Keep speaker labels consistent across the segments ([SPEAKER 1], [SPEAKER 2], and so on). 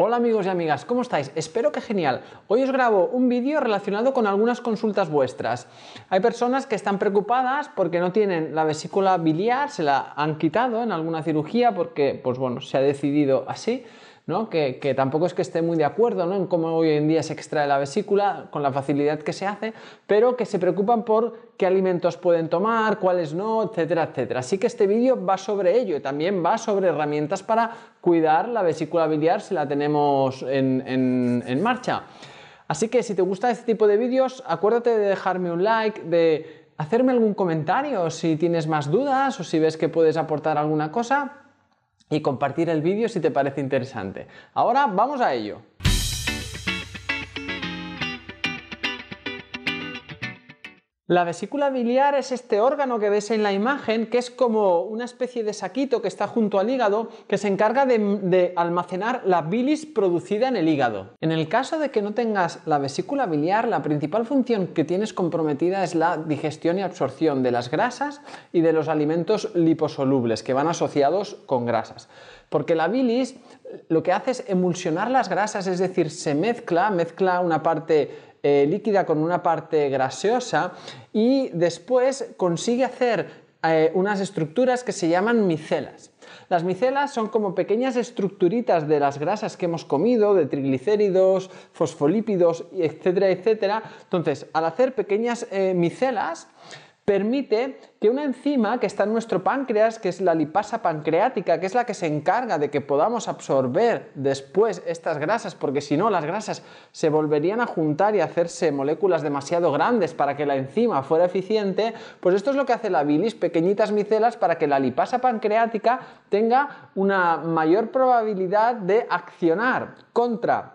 [SPEAKER 1] Hola amigos y amigas, ¿cómo estáis? Espero que genial. Hoy os grabo un vídeo relacionado con algunas consultas vuestras. Hay personas que están preocupadas porque no tienen la vesícula biliar, se la han quitado en alguna cirugía porque, pues bueno, se ha decidido así que, tampoco es que esté muy de acuerdo en cómo hoy en día se extrae la vesícula, con la facilidad que se hace, pero que se preocupan por qué alimentos pueden tomar, cuáles no, etcétera, etcétera. Así que este vídeo va sobre ello y también va sobre herramientas para cuidar la vesícula biliar si la tenemos en marcha. Así que si te gusta este tipo de vídeos, acuérdate de dejarme un like, de hacerme algún comentario si tienes más dudas o si ves que puedes aportar alguna cosa y compartir el vídeo si te parece interesante. Ahora vamos a ello. La vesícula biliar es este órgano que ves en la imagen, que es como una especie de saquito que está junto al hígado, que se encarga de, almacenar la bilis producida en el hígado. En el caso de que no tengas la vesícula biliar, la principal función que tienes comprometida es la digestión y absorción de las grasas y de los alimentos liposolubles que van asociados con grasas. Porque la bilis lo que hace es emulsionar las grasas, es decir, se mezcla, mezcla una parte eh, líquida con una parte graseosa y después consigue hacer eh, unas estructuras que se llaman micelas. Las micelas son como pequeñas estructuritas de las grasas que hemos comido, de triglicéridos, fosfolípidos, etcétera, etcétera. Entonces, al hacer pequeñas eh, micelas, permite que una enzima que está en nuestro páncreas, que es la lipasa pancreática, que es la que se encarga de que podamos absorber después estas grasas, porque si no las grasas se volverían a juntar y hacerse moléculas demasiado grandes para que la enzima fuera eficiente, pues esto es lo que hace la bilis, pequeñitas micelas para que la lipasa pancreática tenga una mayor probabilidad de accionar contra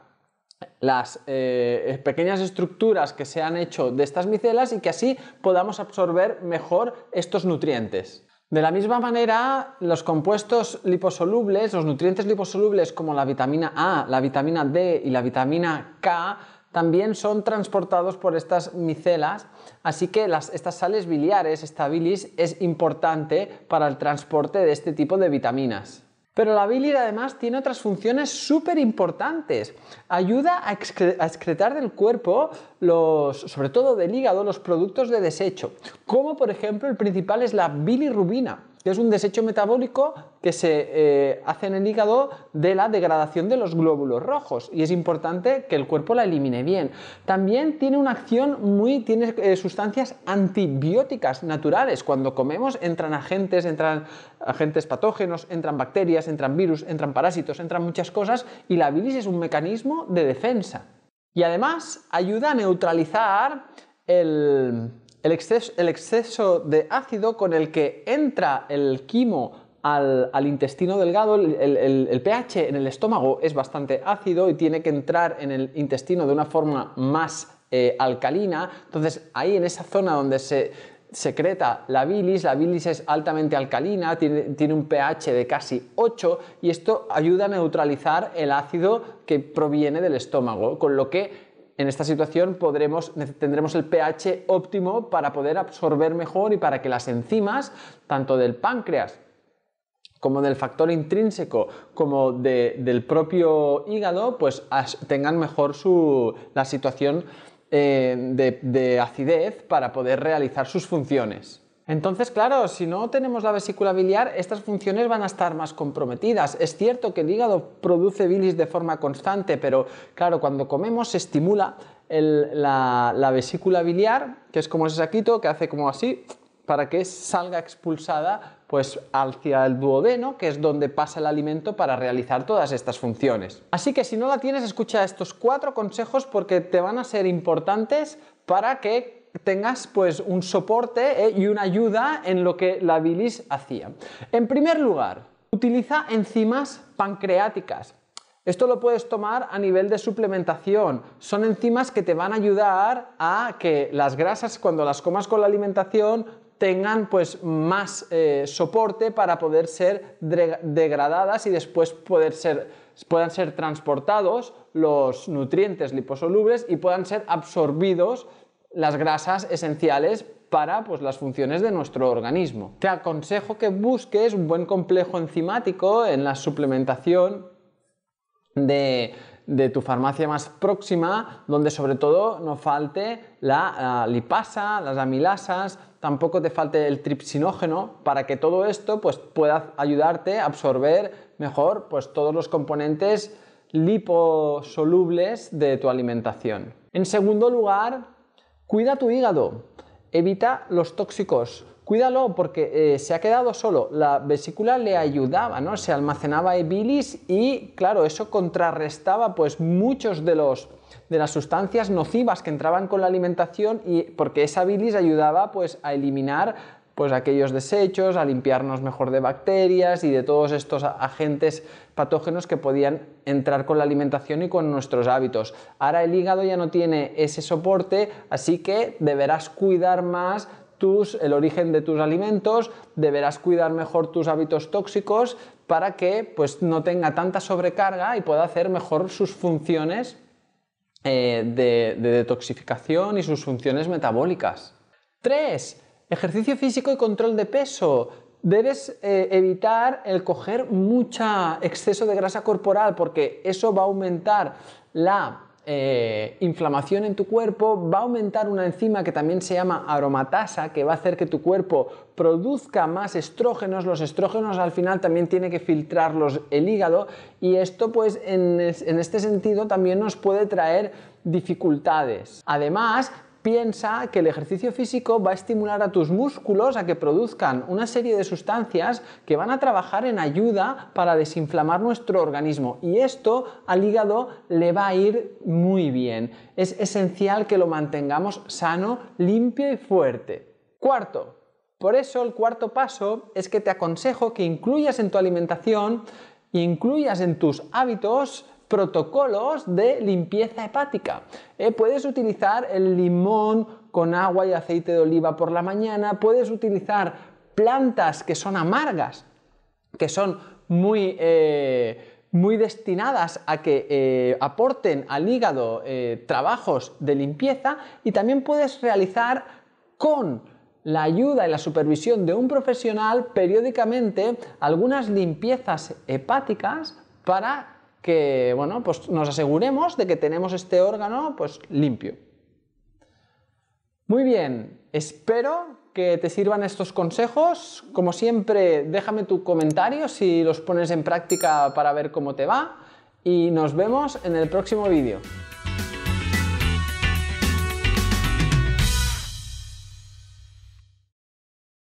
[SPEAKER 1] las eh, pequeñas estructuras que se han hecho de estas micelas y que así podamos absorber mejor estos nutrientes. De la misma manera, los compuestos liposolubles, los nutrientes liposolubles como la vitamina A, la vitamina D y la vitamina K, también son transportados por estas micelas, así que las, estas sales biliares, esta bilis, es importante para el transporte de este tipo de vitaminas. Pero la bilir además tiene otras funciones súper importantes. Ayuda a, excretar del cuerpo, los, sobre todo del hígado, los productos de desecho, como por ejemplo el principal es la bilirrubina es un desecho metabólico que se eh, hace en el hígado de la degradación de los glóbulos rojos y es importante que el cuerpo la elimine bien. También tiene una acción muy, tiene eh, sustancias antibióticas naturales. Cuando comemos entran agentes, entran agentes patógenos, entran bacterias, entran virus, entran parásitos, entran muchas cosas y la bilis es un mecanismo de defensa. Y además ayuda a neutralizar el el exceso, el exceso de ácido con el que entra el quimo al, intestino delgado, el, pH en el estómago es bastante ácido y tiene que entrar en el intestino de una forma más eh, alcalina. Entonces, ahí en esa zona donde se secreta la bilis, la bilis es altamente alcalina, tiene, tiene un pH de casi 8 y esto ayuda a neutralizar el ácido que proviene del estómago, con lo que en esta situación tendremos el pH óptimo para poder absorber mejor y para que las enzimas, tanto del páncreas como del factor intrínseco, como del propio hígado, pues tengan mejor la situación eh, de acidez para poder realizar sus funciones. Entonces, claro, si no tenemos la vesícula biliar, estas funciones van a estar más comprometidas. Es cierto que el hígado produce bilis de forma constante, pero claro, cuando comemos se estimula la, vesícula biliar, que es como ese saquito que hace como así, para que salga expulsada pues hacia el duodeno, que es donde pasa el alimento para realizar todas estas funciones. Así que si no la tienes, escucha estos cuatro consejos porque te van a ser importantes para que tengas pues un soporte eh, y una ayuda en lo que la bilis hacía. En primer lugar, utiliza enzimas pancreáticas. Esto lo puedes tomar a nivel de suplementación. Son enzimas que te van a ayudar a que las grasas cuando las comas con la alimentación tengan pues más eh, soporte para poder ser degradadas y después poder puedan ser transportados los nutrientes liposolubles y puedan ser absorbidos las grasas esenciales para pues, las funciones de nuestro organismo. Te aconsejo que busques un buen complejo enzimático en la suplementación de, tu farmacia más próxima, donde sobre todo no falte la, lipasa, las amilasas, tampoco te falte el tripsinógeno, para que todo esto pues, pueda ayudarte a absorber mejor pues, todos los componentes liposolubles de tu alimentación. En segundo lugar, Cuida tu hígado, evita los tóxicos, cuídalo porque eh, se ha quedado solo. La vesícula le ayudaba, ¿no? Se almacenaba e bilis y, claro, eso contrarrestaba pues muchos de los de las sustancias nocivas que entraban con la alimentación y porque esa bilis ayudaba pues a eliminar pues aquellos desechos, a limpiarnos mejor de bacterias y de todos estos agentes patógenos que podían entrar con la alimentación y con nuestros hábitos. Ahora el hígado ya no tiene ese soporte, así que deberás cuidar más tus, el origen de tus alimentos, deberás cuidar mejor tus hábitos tóxicos para que pues, no tenga tanta sobrecarga y pueda hacer mejor sus funciones eh, de, de detoxificación y sus funciones metabólicas. 3. Ejercicio físico y control de peso. Debes eh, evitar el coger mucha exceso de grasa corporal porque eso va a aumentar la eh, inflamación en tu cuerpo, va a aumentar una enzima que también se llama aromatasa, que va a hacer que tu cuerpo produzca más estrógenos. Los estrógenos al final también tiene que filtrarlos el hígado y esto pues en, en este sentido también nos puede traer dificultades. Además, piensa que el ejercicio físico va a estimular a tus músculos a que produzcan una serie de sustancias que van a trabajar en ayuda para desinflamar nuestro organismo y esto al hígado le va a ir muy bien. Es esencial que lo mantengamos sano, limpio y fuerte. Cuarto, por eso el cuarto paso es que te aconsejo que incluyas en tu alimentación incluyas en tus hábitos protocolos de limpieza hepática. Eh, puedes utilizar el limón con agua y aceite de oliva por la mañana, puedes utilizar plantas que son amargas, que son muy... Eh, muy destinadas a que eh, aporten al hígado trabajos de limpieza y también puedes realizar con la ayuda y la supervisión de un profesional periódicamente algunas limpiezas hepáticas para que bueno, pues nos aseguremos de que tenemos este órgano pues, limpio. Muy bien, espero que te sirvan estos consejos. Como siempre, déjame tu comentario si los pones en práctica para ver cómo te va y nos vemos en el próximo vídeo.